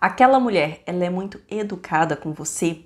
aquela mulher, ela é muito educada com você,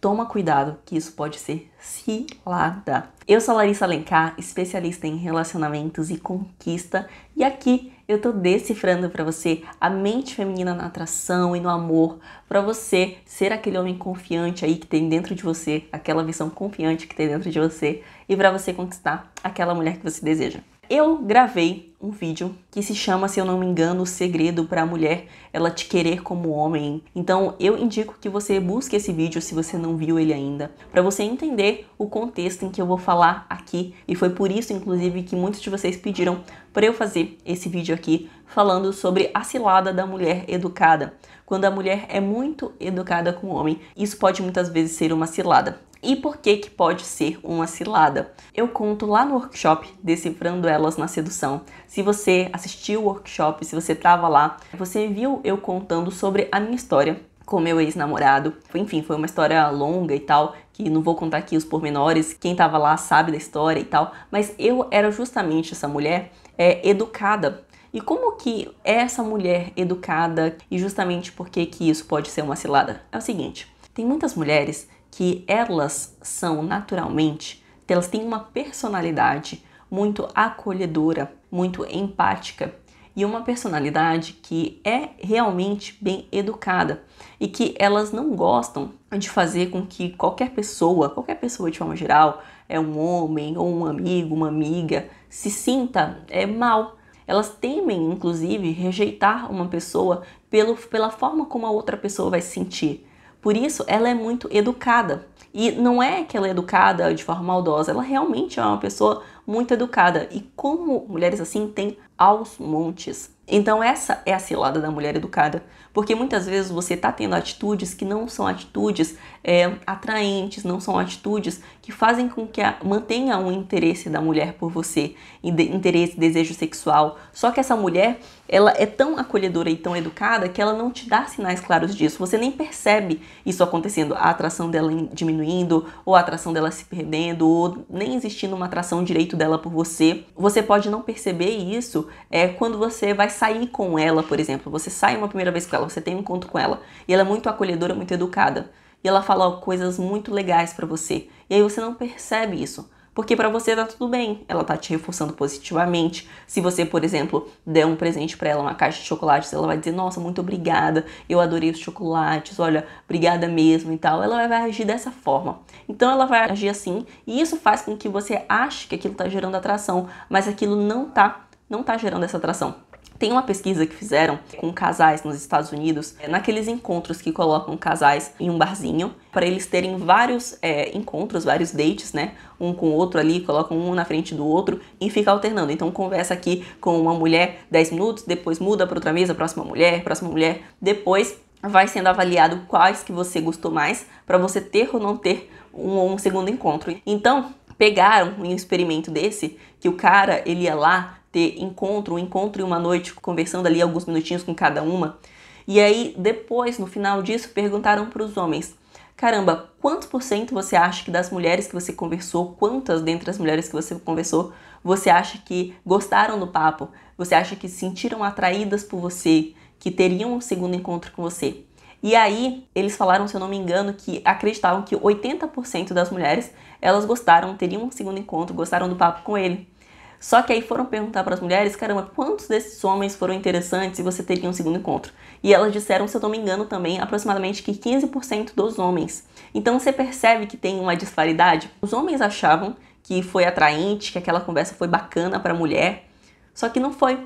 toma cuidado que isso pode ser cilada. Eu sou Larissa Alencar, especialista em relacionamentos e conquista, e aqui eu tô decifrando para você a mente feminina na atração e no amor, para você ser aquele homem confiante aí que tem dentro de você, aquela visão confiante que tem dentro de você, e para você conquistar aquela mulher que você deseja. Eu gravei um vídeo que se chama, se eu não me engano, O Segredo para a Mulher Ela Te Querer como Homem. Então eu indico que você busque esse vídeo se você não viu ele ainda, para você entender o contexto em que eu vou falar aqui. E foi por isso, inclusive, que muitos de vocês pediram para eu fazer esse vídeo aqui falando sobre a cilada da mulher educada. Quando a mulher é muito educada com o homem, isso pode muitas vezes ser uma cilada e por que que pode ser uma cilada. Eu conto lá no workshop Decifrando Elas na Sedução. Se você assistiu o workshop, se você estava lá, você viu eu contando sobre a minha história com meu ex-namorado. Enfim, foi uma história longa e tal, que não vou contar aqui os pormenores, quem tava lá sabe da história e tal, mas eu era justamente essa mulher é, educada. E como que é essa mulher educada, e justamente por que que isso pode ser uma cilada? É o seguinte, tem muitas mulheres que elas são naturalmente, elas têm uma personalidade muito acolhedora, muito empática e uma personalidade que é realmente bem educada e que elas não gostam de fazer com que qualquer pessoa, qualquer pessoa de forma geral, é um homem ou um amigo, uma amiga, se sinta é, mal. Elas temem, inclusive, rejeitar uma pessoa pelo, pela forma como a outra pessoa vai se sentir. Por isso, ela é muito educada. E não é que ela é educada de forma maldosa, ela realmente é uma pessoa muito educada. E como mulheres assim tem aos montes. Então essa é a cilada da mulher educada, porque muitas vezes você está tendo atitudes que não são atitudes é, atraentes, não são atitudes que fazem com que a, mantenha um interesse da mulher por você, interesse, desejo sexual. Só que essa mulher, ela é tão acolhedora e tão educada que ela não te dá sinais claros disso. Você nem percebe isso acontecendo, a atração dela diminuindo, ou a atração dela se perdendo, ou nem existindo uma atração direito dela por você. Você pode não perceber isso é, quando você vai sair com ela, por exemplo, você sai uma primeira vez com ela, você tem um encontro com ela, e ela é muito acolhedora, muito educada, e ela fala coisas muito legais para você, e aí você não percebe isso. Porque para você tá tudo bem, ela tá te reforçando positivamente. Se você, por exemplo, der um presente para ela, uma caixa de chocolates, ela vai dizer: "Nossa, muito obrigada. Eu adorei os chocolates. Olha, obrigada mesmo" e tal. Ela vai agir dessa forma. Então ela vai agir assim, e isso faz com que você ache que aquilo tá gerando atração, mas aquilo não tá, não tá gerando essa atração. Tem uma pesquisa que fizeram com casais nos Estados Unidos, é, naqueles encontros que colocam casais em um barzinho, para eles terem vários é, encontros, vários dates, né? Um com o outro ali, colocam um na frente do outro e fica alternando. Então conversa aqui com uma mulher 10 minutos, depois muda para outra mesa, próxima mulher, próxima mulher, depois vai sendo avaliado quais que você gostou mais para você ter ou não ter um, um segundo encontro. Então, pegaram um experimento desse que o cara ele ia lá ter encontro, um encontro e uma noite, conversando ali alguns minutinhos com cada uma. E aí, depois, no final disso, perguntaram para os homens: caramba, quantos por cento você acha que das mulheres que você conversou, quantas dentre as mulheres que você conversou, você acha que gostaram do papo? Você acha que se sentiram atraídas por você, que teriam um segundo encontro com você? E aí, eles falaram, se eu não me engano, que acreditavam que 80% das mulheres, elas gostaram, teriam um segundo encontro, gostaram do papo com ele. Só que aí foram perguntar para as mulheres, caramba, quantos desses homens foram interessantes e você teria um segundo encontro? E elas disseram, se eu não me engano também, aproximadamente que 15% dos homens. Então você percebe que tem uma disparidade. Os homens achavam que foi atraente, que aquela conversa foi bacana para a mulher, só que não foi.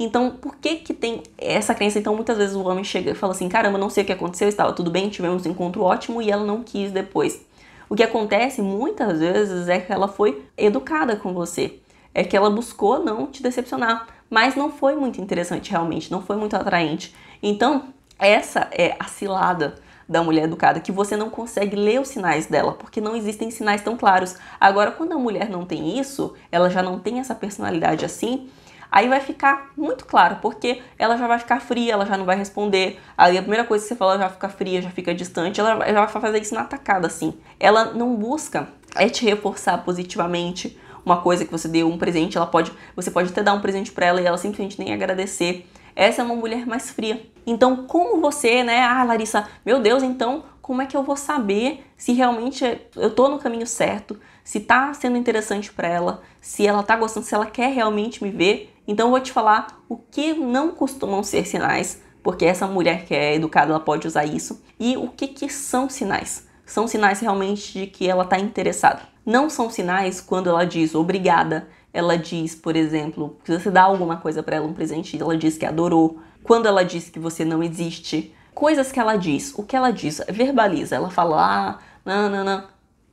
Então, por que que tem essa crença? Então, muitas vezes o homem chega e fala assim: "Caramba, não sei o que aconteceu, estava tudo bem, tivemos um encontro ótimo e ela não quis depois". O que acontece muitas vezes é que ela foi educada com você é que ela buscou não te decepcionar, mas não foi muito interessante realmente, não foi muito atraente. Então, essa é a cilada da mulher educada, que você não consegue ler os sinais dela, porque não existem sinais tão claros. Agora, quando a mulher não tem isso, ela já não tem essa personalidade assim, aí vai ficar muito claro, porque ela já vai ficar fria, ela já não vai responder. Aí a primeira coisa que você fala já fica fria, já fica distante, ela já vai fazer isso na atacada, assim. Ela não busca é te reforçar positivamente uma coisa que você deu, um presente, ela pode, você pode até dar um presente para ela e ela simplesmente nem agradecer. Essa é uma mulher mais fria. Então, como você, né? Ah, Larissa, meu Deus, então como é que eu vou saber se realmente eu tô no caminho certo, se tá sendo interessante para ela, se ela tá gostando, se ela quer realmente me ver? Então, eu vou te falar o que não costumam ser sinais, porque essa mulher que é educada, ela pode usar isso, e o que que são sinais são sinais realmente de que ela está interessada. Não são sinais quando ela diz obrigada, ela diz, por exemplo, que você dá alguma coisa para ela, um presente, ela diz que adorou. Quando ela diz que você não existe, coisas que ela diz, o que ela diz, verbaliza, ela fala, ah, não, não, não.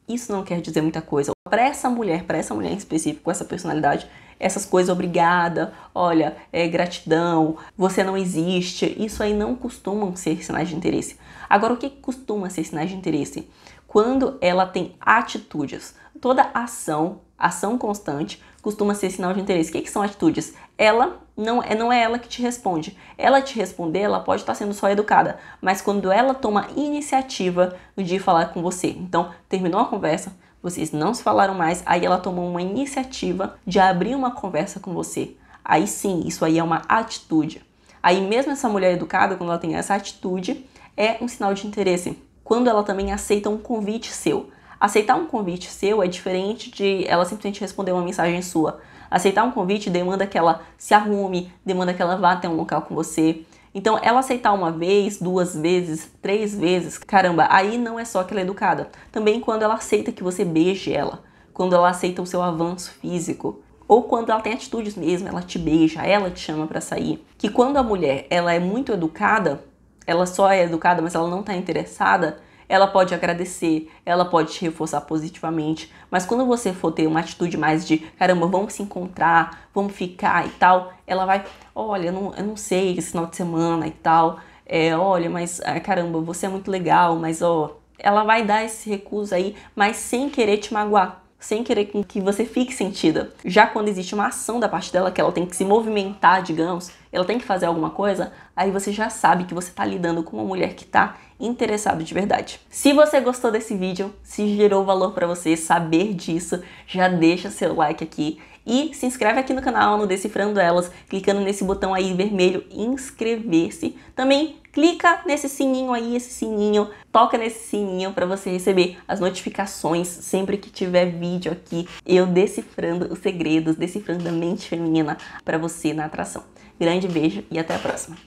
Isso não quer dizer muita coisa. Para essa mulher, para essa mulher em específico, com essa personalidade, essas coisas, obrigada, olha, é gratidão, você não existe, isso aí não costumam ser sinais de interesse. Agora, o que costuma ser sinais de interesse? Quando ela tem atitudes. Toda ação, ação constante, costuma ser sinal de interesse. O que, que são atitudes? Ela não é, não é ela que te responde. Ela te responder, ela pode estar sendo só educada, mas quando ela toma iniciativa de falar com você. Então, terminou a conversa, vocês não se falaram mais, aí ela tomou uma iniciativa de abrir uma conversa com você. Aí sim, isso aí é uma atitude. Aí mesmo essa mulher educada, quando ela tem essa atitude, é um sinal de interesse quando ela também aceita um convite seu. Aceitar um convite seu é diferente de ela simplesmente responder uma mensagem sua. Aceitar um convite demanda que ela se arrume, demanda que ela vá até um local com você. Então, ela aceitar uma vez, duas vezes, três vezes, caramba, aí não é só que ela é educada. Também quando ela aceita que você beije ela, quando ela aceita o seu avanço físico, ou quando ela tem atitudes mesmo, ela te beija, ela te chama para sair. Que quando a mulher, ela é muito educada, ela só é educada, mas ela não está interessada, ela pode agradecer, ela pode te reforçar positivamente, mas quando você for ter uma atitude mais de caramba, vamos se encontrar, vamos ficar e tal, ela vai, olha, eu não, eu não sei esse final de semana e tal, é, olha, mas ah, caramba, você é muito legal, mas ó, ela vai dar esse recurso aí, mas sem querer te magoar. Sem querer que você fique sentida. Já quando existe uma ação da parte dela, que ela tem que se movimentar, digamos, ela tem que fazer alguma coisa, aí você já sabe que você está lidando com uma mulher que está interessada de verdade. Se você gostou desse vídeo, se gerou valor para você saber disso, já deixa seu like aqui e se inscreve aqui no canal, no Decifrando Elas, clicando nesse botão aí vermelho, inscrever-se. Também clica nesse sininho aí, esse sininho, toca nesse sininho para você receber as notificações sempre que tiver vídeo aqui, eu decifrando os segredos, decifrando a mente feminina para você na atração. Grande beijo e até a próxima.